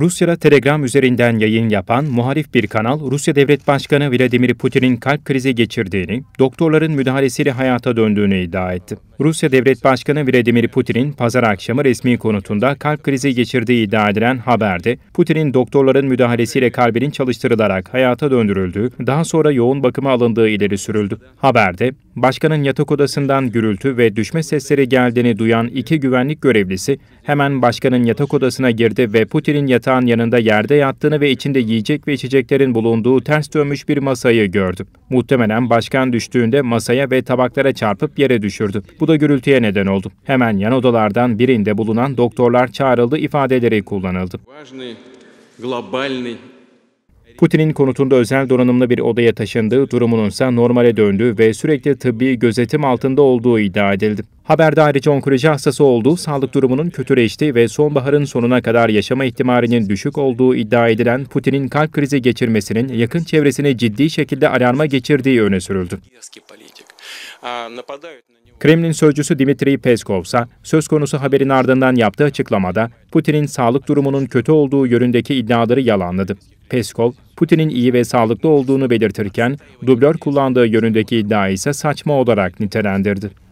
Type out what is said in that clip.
Rusya'da Telegram üzerinden yayın yapan muhalif bir kanal, Rusya Devlet Başkanı Vladimir Putin'in kalp krizi geçirdiğini, doktorların müdahalesiyle hayata döndüğünü iddia etti. Rusya Devlet Başkanı Vladimir Putin'in pazar akşamı resmi konutunda kalp krizi geçirdiği iddia edilen haberde, Putin'in doktorların müdahalesiyle kalbinin çalıştırılarak hayata döndürüldüğü, daha sonra yoğun bakıma alındığı ileri sürüldü. Haberde, başkanın yatak odasından gürültü ve düşme sesleri geldiğini duyan iki güvenlik görevlisi hemen başkanın yatak odasına girdi ve Putin'in yatağına yatağın yanında yerde yattığını ve içinde yiyecek ve içeceklerin bulunduğu ters dönmüş bir masayı gördüm. Muhtemelen başkan düştüğünde masaya ve tabaklara çarpıp yere düşürdü. Bu da gürültüye neden oldu. Hemen yan odalardan birinde bulunan doktorlar çağrıldı ifadeleri kullanıldı. Putin'in konutunda özel donanımlı bir odaya taşındığı, durumunun ise normale döndüğü ve sürekli tıbbi gözetim altında olduğu iddia edildi. Haberde ayrıca onkoloji hastası olduğu, sağlık durumunun kötüleştiği ve sonbaharın sonuna kadar yaşama ihtimalinin düşük olduğu iddia edilen Putin'in kalp krizi geçirmesinin yakın çevresini ciddi şekilde alarma geçirdiği öne sürüldü. Kremlin sözcüsü Dimitri Peskov ise söz konusu haberin ardından yaptığı açıklamada Putin'in sağlık durumunun kötü olduğu yönündeki iddiaları yalanladı. Peskov, Putin'in iyi ve sağlıklı olduğunu belirtirken dublör kullandığı yönündeki iddia ise saçma olarak nitelendirdi.